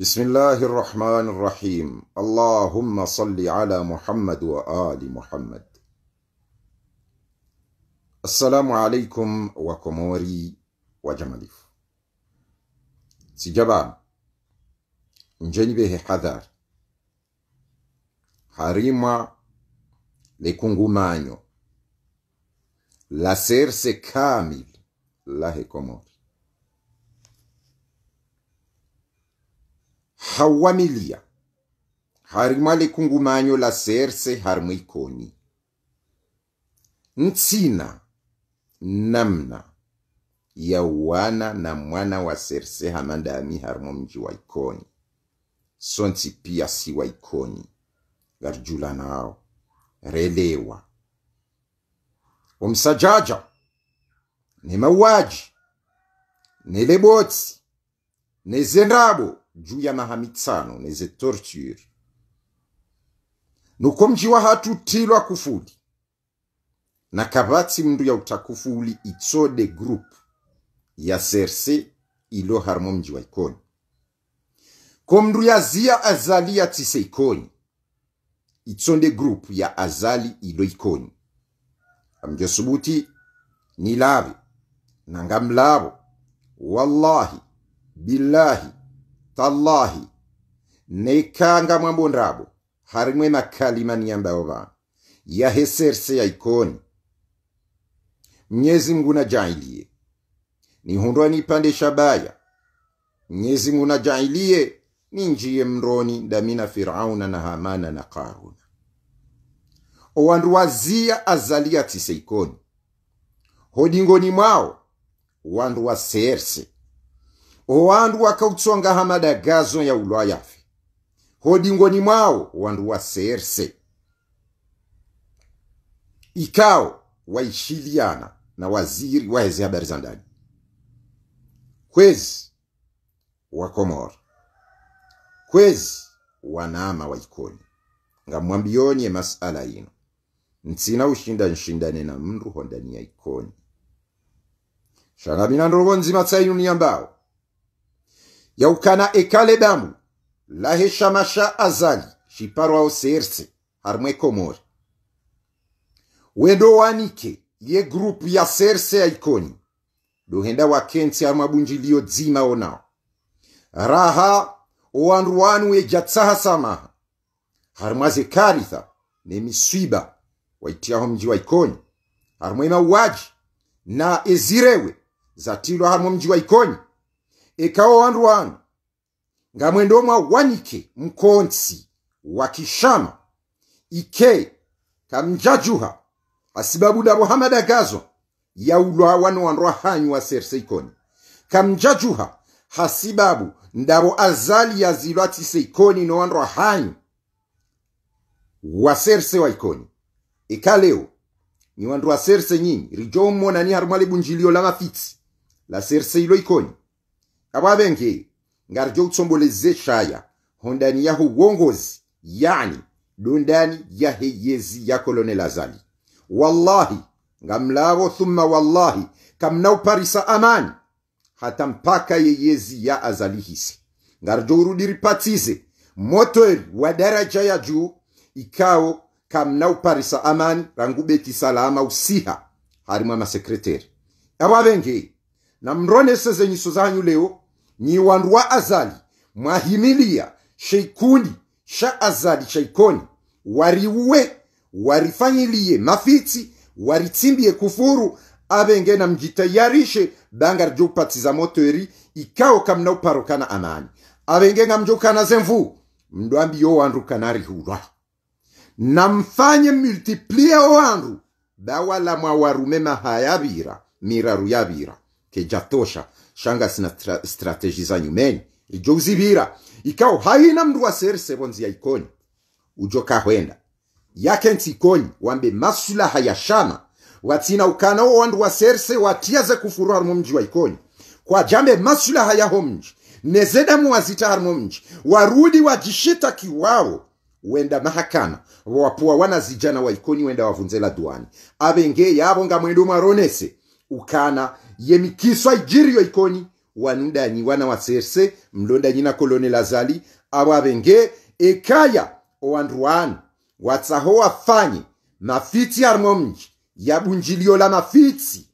بسم الله الرحمن الرحيم اللهم صل على محمد وآل محمد السلام عليكم وكموري وجماليف سجبا نجني به حذر حريمة لكم غمانيو سيرس كامل الله كمور hawamilia harimale kungumanyo la serse harmuikoni ntsina namna ya wana na mwana wa serse hamandami harimo mji wa ikoni sonsi pia si wa ikoni garjula nao relewa omsajaja ne mauaji ne lebotsi ne zendabo juu ya mahamitsano neze torture nuko mjiwa tilwa kufuli na kavatsi mndu ya utakufu uli itsode group ya serse ilo harmo mji wa ikoni ko mndu yazia azali ya tise ikoni itsonde group ya azali ilo ikoni amjosubuti nanga nangamlavo wallahi billahi tallahi nekanga mwambundabo harimwe na kalimani ya vanhu yaheserse yaikoni mnyezi mngu na najailie nihundwa nipande shabaya mnyezi mngu na ni ninjiye mroni damina firauna na hamana na karuna owandu wazia azalia tiseikoni hodingoni mwao wandu waserse owandu wakautsonga hamadagazo ya ulwa yafe hodingoni mwao wandu wa serse ikao waishiliana na waziri wa hezi habari za ndani kwezi wa komora kwezi wanama wa ikoni masala ino ntsina ushinda nshindane na mndu hondani ya ikoni shangabina ndovo nzima tsainu yaukana ekale damu laheshamasha azali shiparwao serse harimwe komori wendo wanike yegrupu ya serse ya ikoni dohenda wakensi harimwe abunjiliyo dzima onao raha owandu wanu yejatsaha samaha harimwe azekaritha nemiswiba waitiyaho mji wa ikoni harimwe mauwaji na ezirewe zatilwa harimwe mji wa ikoni ekao wandu wanu ngamwe wanike mkonsi wa kishama ike kamjajuha asibabu dabo hamadagazo yaulwa wano wandwa hanyu wa serseikoni kamjajuha hasibabu ndabo azali yazilwa tiseikoni nowandwa hanyu waserse waikoni eka leo ni wandu waserse nyinyi rijo mmona ni harumale bunjilio la mafitsi la serse ilo ikoni abwabenge ngarjo kutsombolezeshaya hondani yaho uongozi yani dundani ya heyezi ya kolonel azali wallahi ngamlabo thumma wallahi kamnauparisa amani hata mpaka yeyezi ya azali hisi ngarjo urudiripatsize wa daraja ya juu ikao kamnauparisa amani rangubeti salama usiha harimwa masekreteri abwabenge na mroneseze nyiso zanyu leo nyiwandwa azali mwahimilia sheikuni sha azali sheikoni wariue warifanyilie mafiti waritsimbie kufuru avenge na mjitayarishe banga rjopatiza motori ikao kamna uparokana amani avenge nga mjokana zemvu mndwambi yowandu kanarihulwa na mfanye multiplie wandu bawala mwa mwawarume mahayavira miraru yavira kejatosha shanga sina stra strateji zanyu menyi ijo uzibira ikawo haina mndu wa serisebonzi ya ikoni ujo kahwenda yakenti ikonyi wambe masulaha ya shama watina ukana wo wandu wa serse watiaze kufurua mu mji wa ikoni kwa jambe masulaha yaho mji nezedamu wazita harimo mji warudi wajishita kiwao wenda mahakana wapua wana zijana wa ikoni wenda wavunzela duani avenge yavo ngamwendo mwaronese ukana yemikiswa ijirio ikoni wanundanyi wana wa waserse mlondanyi na kolone lazali awavenge ekaya owanduwanu watsaho wafanye mafitsi arimwo mnji yabunjilio la mafitsi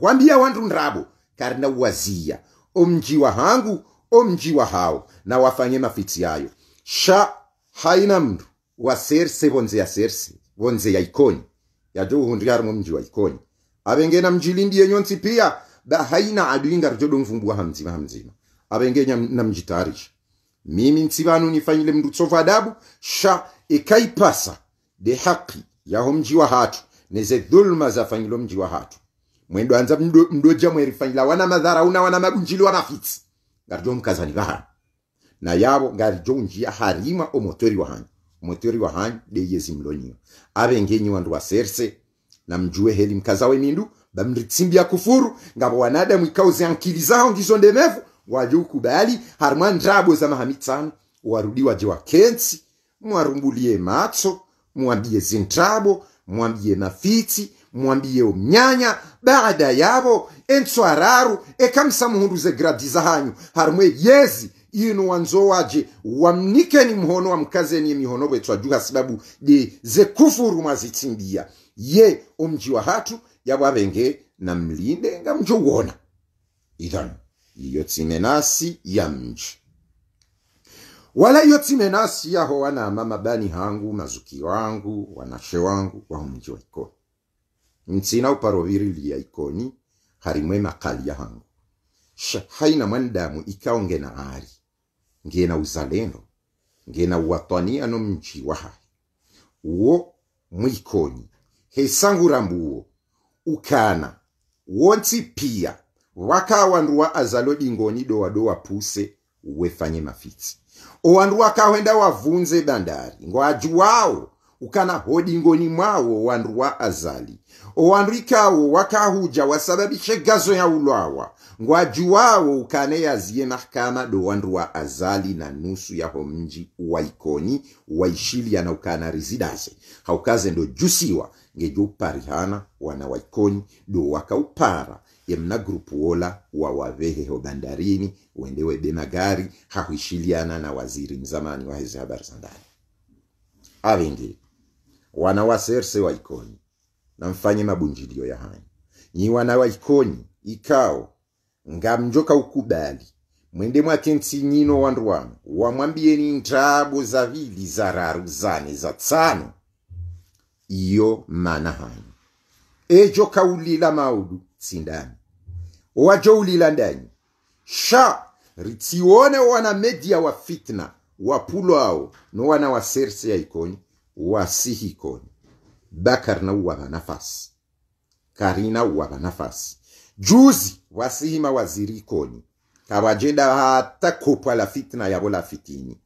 wambia wandu ndrabo kari na uwaziya omji wa hangu omji wa hao na wafanye mafitsi yayo sha haina mndu serse vonze ya serse vonze ya ikoni yajo uhundri arimwo mji wa ikoni avengena mjilindi yenyo ntsipia da haina aduinga rijodo mvumbua hamzima hamzima avengenya na mjitarisha mimi ntsivanu nifanyile mndu tsofa adabu sha ikaipasa de haki yaho mji wa hatu neze dhulma zafanyilo mji wa hatu mwendo anza mdoja mweri fanyila wana madhara una wana magunjili wana fitsi ngarijo mkazani vaha na yabo ngarijo njia harima omotori wahanyi omotori wahanyi deyezimlonyiwa avengenyi wandu serse na mjue heli mkazawe mindu bamritsimbia kufuru ngabo wanadamu ikauze ankili zao ngizo ndemevu wajukubali harumwa ndrabo za mahamitsano warudi waje wakensi mwarumbulie matso mwambie zintrabo mwambie mafitsi mwambie omnyanya baada yavo entswararu ekamsa muhunduze gradi za hanyu harumwe yezi inu wanzo waje wamnikeni mhono wa wamkazeni mihono wetswajuha sababu de zekufuru mwazitimbia ye omji wa hatu yabo avenge na mlinde nga mji uwona idhan iyo tsime nasi ya mji wala iyo tsime nasi yaho wana mabani hangu mazuki wangu wanashe wangu wa umji wa ikoni ntsina uparovirili ya ikoni harimwe makali ya hangu haina mwandamu ikaonge na ari ngena uzalendo ngena uwatwaniano mji wa hai uwo mwikoni hesangurambuwo ukana wonsi pia wanduwa azalo dingoni dowadowa puse wefanye mafitsi owanduwa kahwenda wavunze bandari ngoajuwawo ukana hodingoni mwawo wanduwa azali owandwikawo wakahuja wasababishe gazo ya ulwawa ngwajuwawo ukane yaziye mahkama dowanduwa azali na nusu yaho mji waikoni waishilia na ukana rizidaze haukaze ndo jusiwa ngejuparihana wana waikoni do wakaupara yemna grupu wola wawaveheho bandarini wendewe bemagari hahuishiliana na waziri mzamani wa hizi habari za ndani avingi wana waserse waikonyi namfanye mabunjilio ya hani nyi wana waikoni ikao ngamjoka ukubali mwende mwakentsi nyino wandu wanu wamwambieni ndabo za vili za raru zane za tsano iyo mana hanyu ejo kaulila maudu sindani wajo ulila ndani sha ritione wana media wa fitna wapulo ao no wana wa serse ya ikoni wasihi ikoni bakar na uwaba nafasi karina uwaba nafasi juzi wasihi mawaziri ikoni kawajenda hata kopwa la fitna yabo la fitini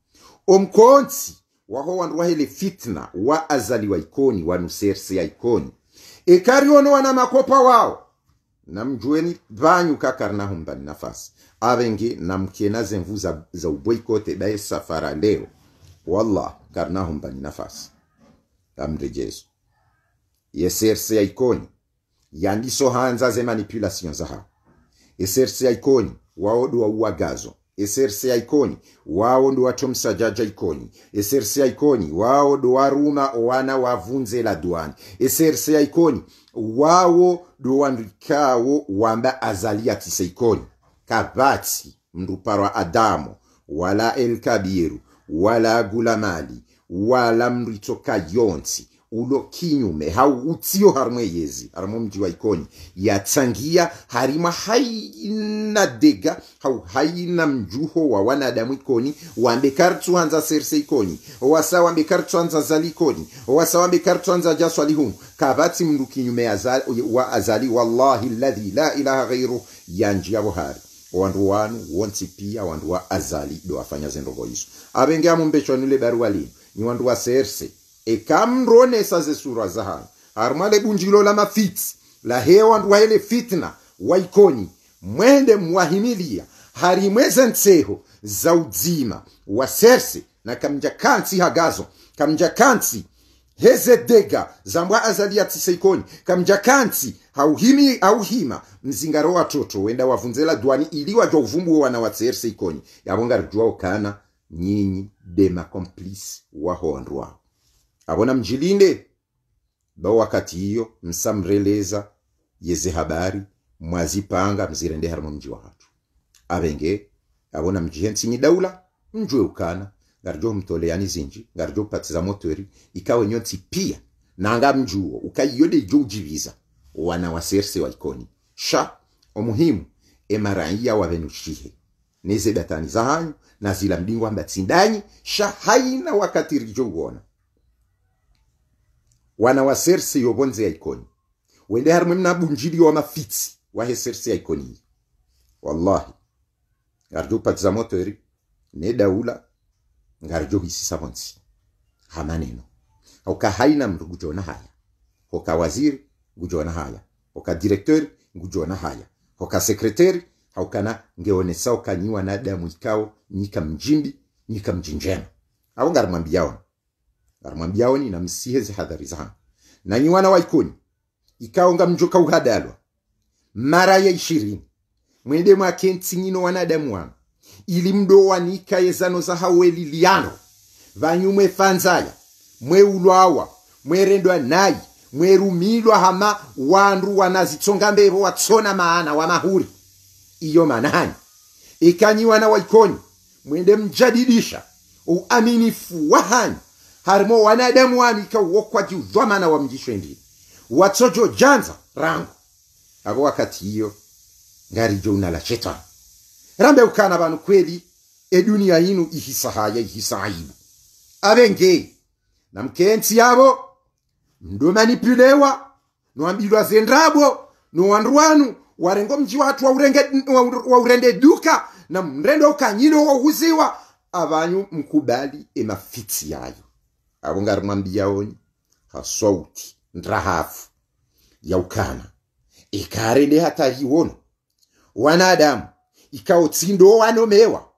omkonsi wahowandu wahele fitna wa azali wa ikoni wanuserse ikoni ekariono wana makopa wao namjueni vanyu kakarnahumbani nafasi avenge namkenaze mvu za, za uboikote daye safara leo wallah karnahumbani nafasi amrejezo yeserse yaikoni yandiso hanza ze manipulation zaha eserse yaikoni waodo wauagazo eserse aikoni wao ndo watomsajaja ikoni eserse aikoni wao ndo owana wana wavunzela duani eserse aikoni wao ndo wamba azalia tise ikoni kabatsi parwa adamu wala elkabiru wala gulamali wala mritoka yonsi ulo kinyume hau utio harimwe yezi harimo mji wa ikonyi yatsangia harima haina dega hau haina mjuho wa wanadamu ikoni wambekartsuhanza serse ikonyi wasa wambekartsuhanza zali ikoni wasa wambekartsuhanza jaswa lihunu kavatsi mndu kinyume azali, wa azali wallahi ladhi la ilaha ghairu ya buhari wandu wanu wonsi pia wandu wa azali do afanya zindogo hizo avenge amumbechwanile barua lino ni wandu wa serse ekamrona ze sura zahayo hari mwale bunjilo la mafitsi la hewa nduwahele fitna waikoni mwende mwahimilia hari imweze ntseho za udzima wa serse na kamja kansi hagazo kamja kansi hezedega zambwa azalia tiseikoni kamja kansi hauhimi auhima mzingaro watoto wenda wavunzela dwani iliwa jwa uvumbu wana watserse ikonyi yavonga rijuwao ukana nyinyi dema komplisi wahoandwao abona mjilinde bao wakati hiyo msamreleza yeze habari mwazipanga mzirende harimo mji wa hatu abenge abona mjihensinyi daula mjwe ukana ngarjo mtole yani zinji ngarjo patiza motori ikawe nyoti pia nanga mjuo ukayiyode ijo ujiviza wana waserse waikoni sha omuhimu emaraia wavenushihe neze datani zahanyu na zila mdingo ambatsindanyi sha haina wakati rijo uona wana wa serse yovonze ikoni wende harimwe mnabunjiri wamafitsi wahe serse yaikoni iyi wallahi ngarijoupatiza moto eri nedaula ngarijohisisa vonsi hamaneno hoka haina mndu gujona haya hoka waziri gujona haya hoka direktori gujona haya hoka sekreteri haukana ngeonesa ukanyiwa nada mwikao nyika mjimbi nyika mjinjena au ngarimwambiyaona arimwambiawoni namsihe zihadhari zanu nanyi wana waikoni ikaonga mjoka uhadalwa mara ya ishirini mwende mwake wanadamu wanu ili mdowanika yezano za haweliliano vanyu mwefanzaya mweulwawa mwerendwa nayi mwerumilwa hama wandu wanazitsonga mbevo watsona maana wa mahuri iyo manani ikanyi wana waikoni mwende mjadidisha uaminifu wahani harimo wanadamu wanika wokwadi udhwamana wa mjisho endini watsojo janza rangu ako wakati hiyo ngarijo unala cheta rambe ukana vanhu kwedi edunia ino ihisahaya ihisaibu avenge na mkenzi yavo ndomanipilewa noambilwa zendrabwo nowanrwanu warengo mji watu waurende duka na mrendo ukanyilo wohuziwa avanyu mkubali emafitsi yayo abungar mambiyaoni hasauti ndrahafu ya ukana ikarele hata hiwono wanadamu ikao tsindo wanomewa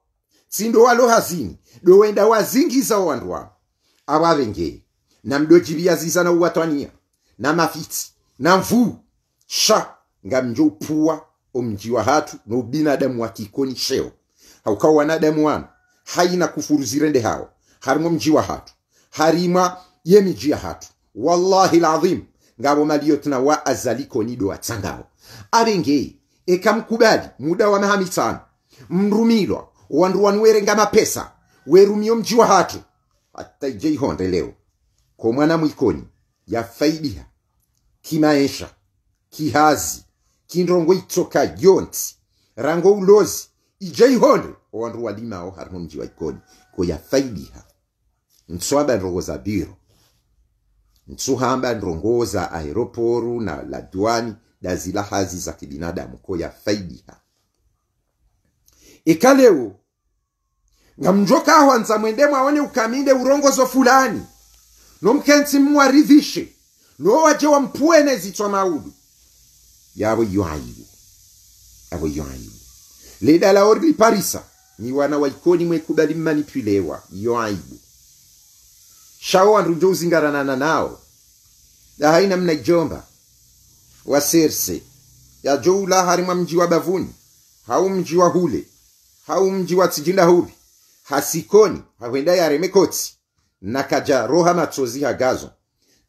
tsindo walo hazini dowenda wazingiza wandu wao awavengeye na mdojiviaziza na uwatania na mafiti na mvuu sha ngamjo upuwa wa hatu na ubinadamu wa kikoni sheo haukao wanadamu wano haina kufuruzirende hao harimo wa hatu harima yemijia hatu wallahi lazim ngabo maliyo tuna wa azaliko nido watsangawo abengei ekamkubali muda wa maha mitano mrumilwa wandu nga mapesa werumiyo mjiwa hatu hata ijeihonde leo ko mwana mwikoni yafaidiha kimaesha kihazi kindrongo itsoka yonsi rango ulozi ijeihonde owandu walimao harimo wa ikoni ko yafaidiha ntso abandrongoza biro ntso hamba androngoza aeroporu na la duani na zila hazi za kibinadamu koya faidiha ikaleo ngamjoka aho nzamwende mwaone ukaminde urongozo fulani nomkhensi mwaridhishe nowaje wampuene zitswa maudu yabo iyo yabo abo iyo ayibu lidalaori liparisa ni wana waikoni mwekubali mmanipulewa iyo shawo andrujo uzingaranana nao ahai namna ijomba wa serse yajoula harimwa mji wa bavuni hau mji wa hule hau mji wa tsijinda hubi hasikoni hawenda yaremekotsi na kaja roha matsozi hagazo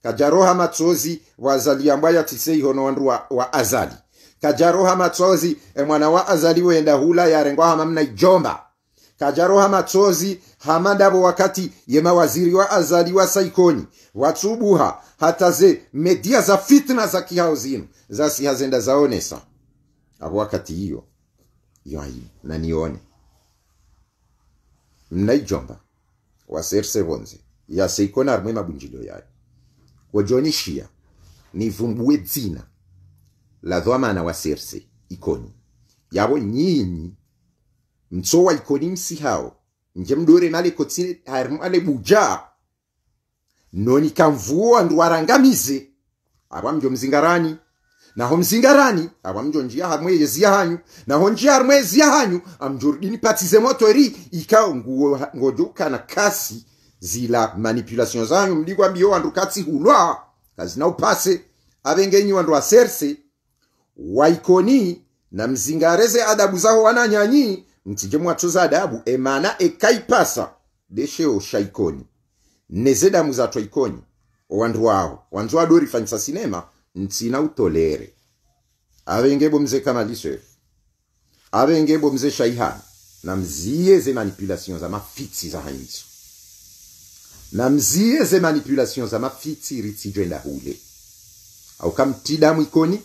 kajaroha matsozi wazaliambwaya hono wandu wa, wa azali kajaroha matsozi e mwana wa azali wenda hula yarengwa hamamna ijomba kajaroha machozi hamadabo wakati ye mawaziri wa azaliwa saikoni watsubuha hata ze media za fitna za kihao zino zasihazenda zaonesa abo wakati hiyo iyo na nione mnaijomba waserse ya yaseikona arimwe mabunjilo yayo wajonishia nivumbue dzina la dhwamana wa serse ikoni yabo nyinyi nso ntsowa ikonim hao njem dore nale kotine harmu ale buja noni kamvuo andu mize abwa mjo mzingarani ho mzingarani abwa mjo njia hamwe yezia hanyu na ho njia hamwe yezia hanyu amjurdini patize moto ri ikao ngojoka na kasi zila manipulation zanyu mligwa bio andu katsi hulwa kazina upase abengenyi andu aserse waikoni na mzingareze adabu zao wananyanyi mtije mwachoza adabu emana ekaipasa desheo shaikoni neze damu za twaikoni wandu wao wanzu adori fanyisa sinema ntsina utolere avengebo mze kamalisef avengebo mze shaihana na mziye ze manipulation za mafiti za hainzo na mziye ze manipulation za mafitsi ritsidwenda hule aukamti damu ikoni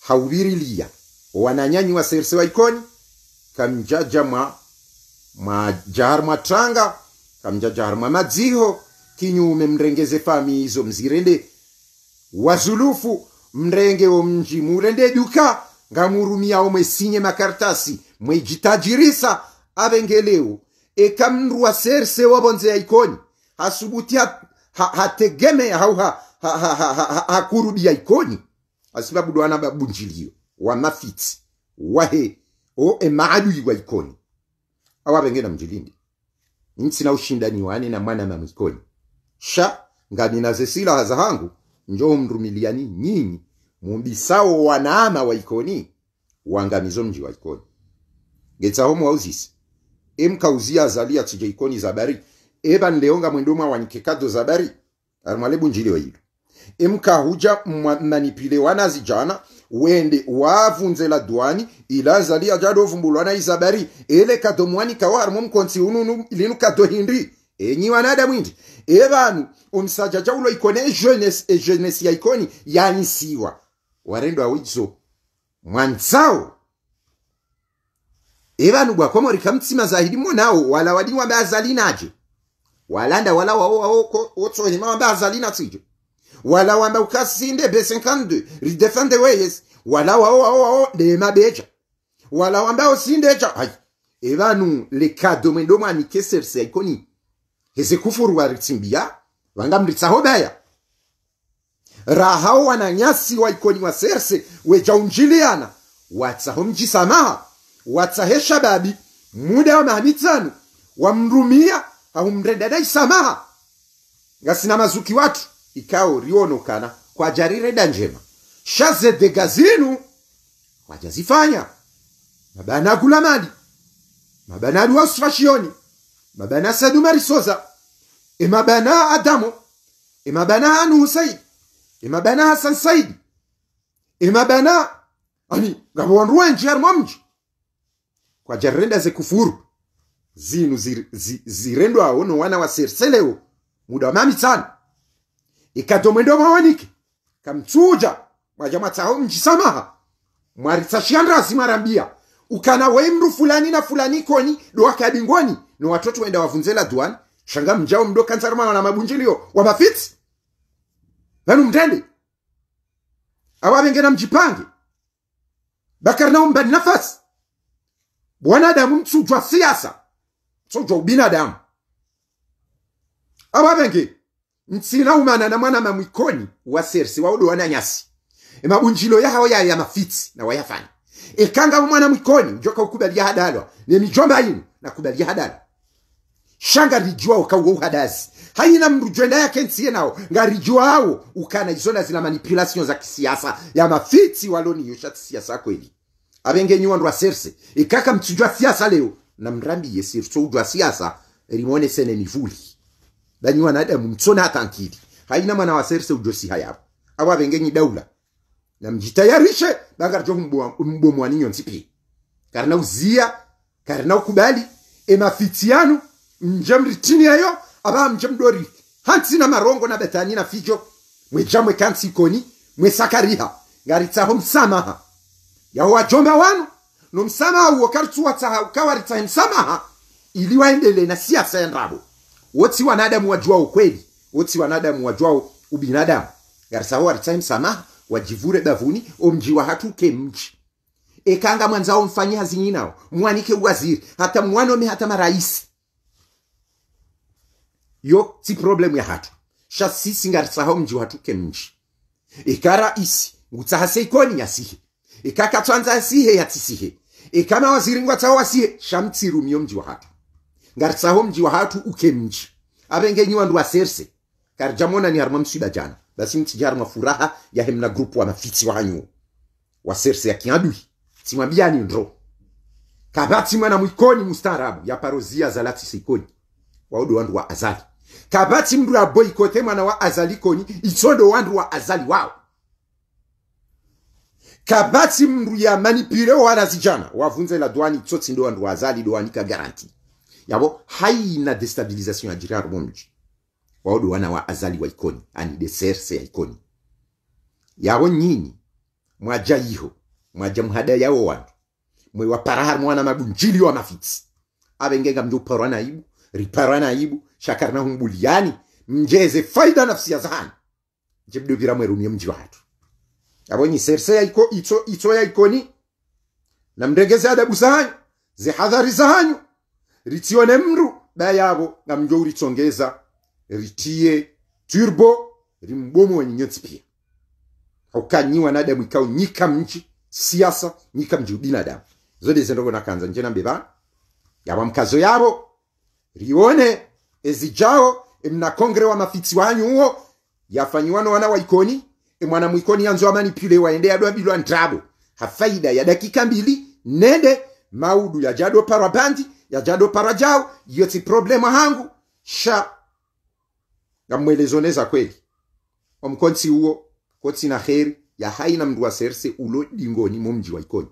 haubirilia wananyanywa serse wa ikoni kamjaja mwa, majar mwatanga kamjaja mwa madziho kinyume mrengeze fami izo mzirende wazulufu mrenge wo mji murende duka ngamurumia omwe sinye makartasi mwejitajirisa avengeleu ekamrua serse wabonze ikonyi hasubuti -hategeme ha, ha, au hakurudia ha, ikonyi asibabu dwana babunjilio wa mafiti wahe o emaadui wa ikoni awa na mjilindi nsina ushindani wane na mwana na mwikoni sha ngani na zesila zahangu njoo mrumiliani nyinyi mubisao wanaama wa waikoni wangamizo mji wa ikoni waikoni getsahomo wauzisi emkauzia ikoni za bari eba nleonga mwendoma wanikekado zabari arumalebu njile wailu emkahuja mmanipile wanazijana wende wavunzela dwani ilazali ajadovumbulwa na izabari ele kado mwani warimo mukonsi ununu linu kadohindri enyi wanadamu indi evanhu omusaja ulo ikone ejeunesse ejeunesse yaikoni yanisiwa warendo awidzo mwanzawo evanhu gwakomorika mutsima zahidi monawo wala wadini wambe naje walanda wala wawo wawo wotsohema wambe azalina tsijo wala wambaukasinde b52 ridefende weyesi wala waowaowawo demabeja wala wambao cha ai evanu leka domwendomwe se aikoni hese kufuru wa waritsimbia vangamritsaho baya rahao wananyasi nyasi wa ikoni wa serse wejaunjiliana watsaho mjisamaha watsahe shababi muda wa mahamitsanu wamrumia haumredadai samaha ngasina mazuki watu ikawo rionokana kwaja rireda njema shazedega zinu wajazifanya mabana akula mali mabana aduwasfa shioni mabana sadumarisoza emabana adamo emabana anu husaid emabana hasan saidi emabana ani ngabo wanruwenji harimo mji kwaja rirenda ze kufuru zinu zirendwawo zi, zi, zi nowana waserseleo muda wa mami sana ikadho mwendo vawanike majama mwaja mwatsao mjisamaha mwaritsashiandra zimarambia ukana wemru fulani na fulani koni doakabingoni ni watoto wenda wavunzela dhuani shanga mjao mdo kansarumana na mabunjilio wamafitsi vanu mtende awavengena mjipange bakarina umbani nafasi bwanadamu mtsujwa siasa mtsujwa ubinadamu awavenge ntsilaumana na mwana mamwikoni wa sersi waudowana nyasi e, mabunjilo yaho yayo ya mafitsi na wayafanya ekanga mwana mwikoni njoka ukubalia hadalwa nemijomba inu nakubalia hadalwa shanga rijuao kaugo uhadazi haina mrujwenda yake nsiye nao ngarijuao ukana izona zina manipulation za kisiasa ya mafitsi waloniyosha siasa kweli avengenyuwa ndwa serse ikaka mtsujwa siasa leo na mrambiye sirso ujwa siasa e, rimone sene nivuli lanyi wanadamu mtsona hatankiri haina mwana serse ujosi hayabo abo abengenyi daula na mjitayarishe bangaracho mbomwa ninyo nsipi karina uzia karina ukubali emafitiano mje mritini ayo aba mje mdori hansi na marongo na betani na fijo mwejamwe kansi koni mwesakariha ngaritsaho msamaha yaho wajomba wanu no msamaha uwo karitsuwatsaha ukawaritsahe msamaha ili waendele na siasa yandabo wotsi wanadamu wajua ukweli, wotsi wanadamu wajua ubinadamu. Garisawo waritsayi msamaha wajivure bavuni omjiwa ke mji ekanga mwanzao mfanyi hazinyinawo mwanike uwaziri hata mwanome hata maraisi yo si problemu ya hatu shasisi ngarisaho mji ke mji ikaraisi ngutsahase ikoni yasihe ikakatswanza yasihe yatsisihe ikamawaziri sihe wasihe shamtsirumiyo mji wa hatu ngaritsaho mji wahatu uke mji avengenyi ndu waserse kari jamona ni harima mswida jana basi mtija harima furaha yahemna grupu wanafitsi wahanyu waserse yakiadui timwambiani ndro kabati mwana mwikoni mustarabu yaparozia zalati sikoni waudo wandu wa azali kabati mndu boikote mwana wa azali koni itsondo wandu wa azali wao kabati mndu ya manipire warazijana wavunze la dwani tsotsi ndo wandu wa azali dowanika garantie yabo haina destabilisation ya jiraro momuji waodo wana wa azali wa ikoni ani deserse ya ikoni yabo nyinyi mwaja iho mwaja mhada yao mwe wa parahar mwana mabunjili wa mafitsi avengenga mje uparwa ibu riparwa naibu shakarna humbuliani mjeze faida nafsi ya zahani jibduvira mwerumie mji watu abonyi serse ya iko ito ito ya ikoni na namndegeze adabu zahanyu zihadhari zahanyu ritione mru da yavo ngamnjo uritsongeza ritie turbo rimbomo wa nyinyotsi pia ukanyiwa na damu ikao nyika mchi siasa nyika mji ubinadamu zode zendogo nakanza nje nambe bana yaba mkazo yabo rione ezijao emna kongre wa mafitsi wanyu uwo yafanyiwano wana waikoni emwana mwikoni yanzo amanipule waende adwabilwa ndrabo hafaida ya dakika mbili nende maudu ya jado parwa bandi yajado parajao yoti problema hangu sha ngamwelezoneza kweli omkonsi huo kotsi na heri ya haina mndu wa serse ulo dingoni momji wa ikoni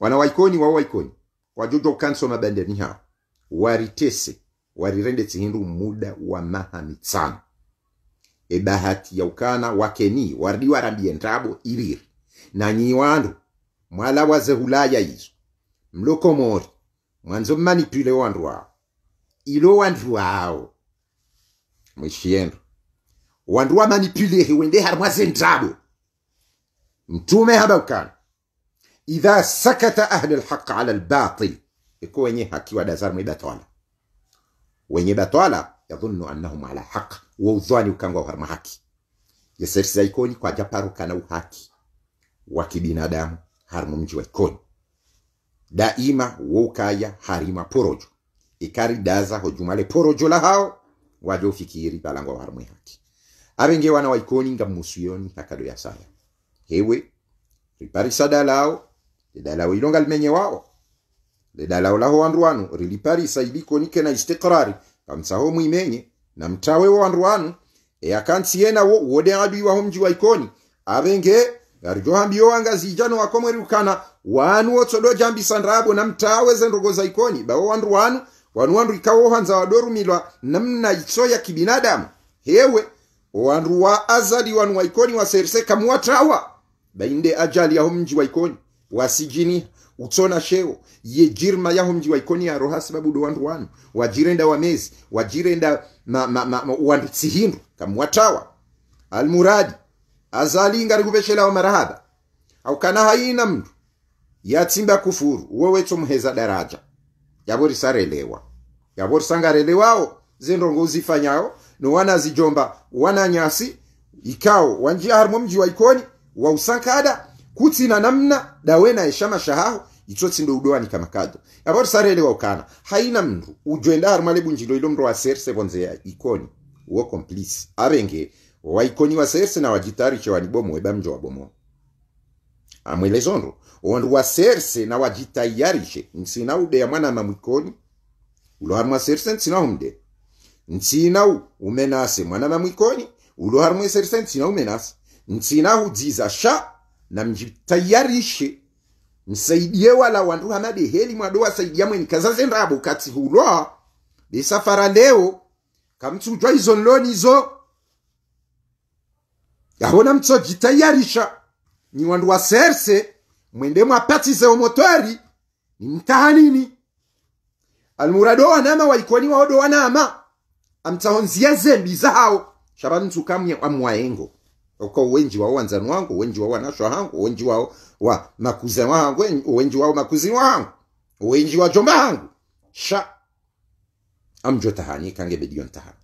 wana wa wa ikoni wa ikoni waikoni jojo kanso ni hao waritese warirende tsihindu muda wa maha mitsano e bahati ya ukana wakeni waridiwa rambie ndabo iriri nanyi wandu mwala wa zehulaya izo mlokomori mwanzo mmanipule wandu ilo wandu wao mwishiendo wandu wamanipulehi wende hari mwazendabo mtume habaukana idha sakata ahli lhaq ala lbatil iko wenye haki wadazar mwe batwala wenye batwala yadhunnu annahum ala haq waudhwani ukangwa harma haki yeserisa ikoni kwaja parukana uhaki wa kibinadamu harmu mji wa ikoni daima wokaya harima porojo ikari daza hojumale porojo la hao wajofikiri balangwa harmwe haki abenge wana waikoni nga musuyoni hakado ya saya hewe riparisa dalao lidalao ilonga limenye wao lidalao laho wandu wanu riliparisa ilikonike na istikrari kamsaho mwimenye na mtawe wa wandu wanu eyakansiena wo wode adui waho mji waikoni abenge garijohambiyo wanga zijano wakomweri ukana wanu wotsodwa otsodo jambisandraabo namtaawe zenrogo za ikoni bawo wandu wanu wanu wandu ikawohanza wadorumilwa namna itso ya kibinadamu hewe wandu wa azadi wanu wa ikoni waserse kamuwatawa bainde ajali yaho mji wa ikoni wasijini utsona sheo ye jirma yaho mji wa ikoni ya roha sababu do wandu wanu wajirenda wamezi wajirenda ma, ma, ma, ma, wandu tsihindu kamuwatawa almuradi azali ngarikuveshelawo marahaba au kana haina mndu yatsimba kufuru wewetso muheza daraja yavo risarelewa yavo risangarelewawo zendongo uzifanyawo nowana zijomba wana nyasi ikawo wanjia harimo mji wa ikoni wa usankada kutsina namna dawena eshama shahaho itsotsindo udowani kamakado yavo risarelewa ukana haina mndu ujoenda harimo alebunjilo ilo mndu wa serse vonze ya ikoni uwo komplisi avenge waikoni wa serse na wajitari che wanibomo weba mjo wabomoa amwelezondo onde waserse nawajitayarishe mwana na mwikoni ulohari mwaserse nsinahumde ntsinau umenase mwana na mwikoni ulohari mweserse nsina umenase nsina ntsinaudziza sha na namjitayarishe msaidie wala wandu hana heli mwado wasaidia mweni kazaze ndabo kati hulwa besafara leo kamtsujwa izo nloni izo yahona jitayarisha ni wandu wa serse mwende mwapatize omotwari ni mtahanini almurado wanama waikoniwa odo wanama amtahonzia zembi zahawo shabanzukamwe amwaengo uko wenji wao wanzanu wangu wenji wao wanashwa hangu wenji wao wa makuzi wangu wenji wao makuzi wangu wenji wa jomba hangu sha amjo tahani kange bedion tahani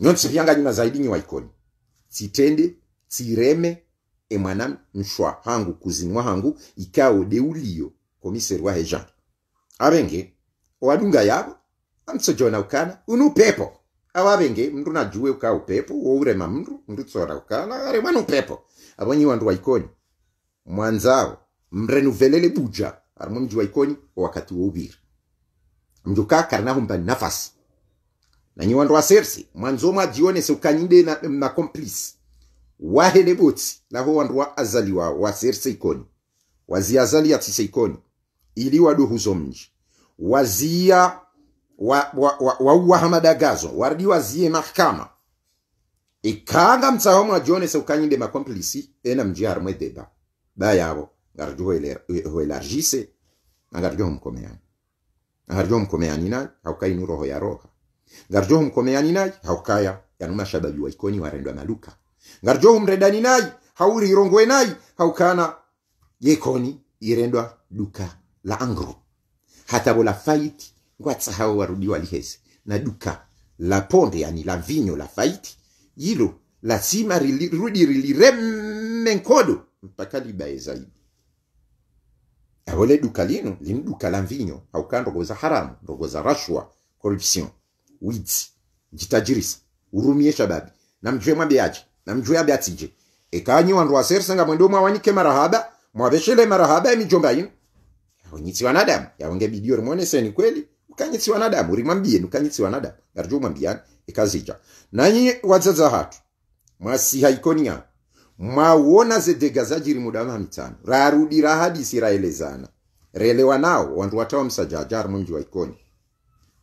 nyonse vyanga nyuma zaidi ni waikoni sitende tireme emwana mshwa hangu kuzimwa hangu ikao deulio komiseri wahe jean avenge owadunga yavo amtsojona ukana unu pepo avavenge mndu najuwe uka upepo wourema mndu tsora ukana are mwana upepo avonyi wandu waikonyi mwanzao mrenuvelele buja arimwe mji waikonyi wakati mndu ka mjuka karinahumbani nafasi nanyi wandu wa sersi mwanzo mwajionese ukanyinde na makomplisi wahelebotsi navo wandu waazaliwa waser azali ya tiseikoni ili wado huzo mji wa, wauwa hamadagazo wardi wazie mahkama ikanga mtsawa mwa jone se ukanyinde makomplisi ena mji harimwe deba bayavo ngardi hoelargise angardi homkomeani angardi homkomeani nayi haukainu roho ya roha ngardi homkomeani nayi haukaya yanu mashababi waikoni warendwa maluka ngarjohum redani nayi hawri hirongwe nayi hawkana yekoni irendwa duka la angro hata bola faiti ngwatsa hao warudi walihese na duka la ponde yani la vinyo la faiti yilo lazima rudi lilireme nkodo mpaka libaye zaidi awole duka lino lini duka la mvinyo haukaa ndogo za haramu ndogo za rashwa corruption wizi jitajirisa urumie shababi na mjwe mwambiaje na namjuu yabyatsinje ekanyi wandu sanga mwendo mwawanyike marahaba mwaveshele marahaba emijomba ino yaonyitsi wanadamu yaonge bidio seni kweli ukanyitsi wanadamu urimwambieni ukanyitsi wanadamu ngarjo mwambiani ikazija nanyi wadzadza hatu mwasiha ikonia mwawona zedega zajiri mudama mitano rarudi rahadisi raelezana relewa nao wandu watawa msajaja arimwe mji wa ikoni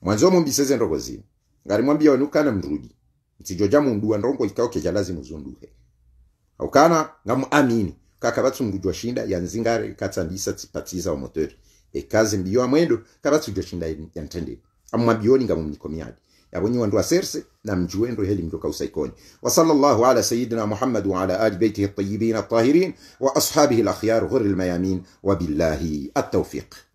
mwanzo mumbise zendogo zino ngarimwambia onukana mrudi nzijoja mundu andongo ikao keja lazima uzunduhe aukana ngamu amini kakabatsungujwa shinda ya nzingare yanzingare katsandisa tsipatiza omotori ekazi mbiyo amwendo kabatsujwa shinda ya yantende amwabiyoni ngamu mnikomiadi yabonye wandu aserse na mjuendo heli mjoka usaikoni wa sallallahu ala sayidina muhammad wa ala ali baitihi at-tayyibin tahirin wa ashabihi al-akhyar ghurr mayamin wa billahi at-tawfiq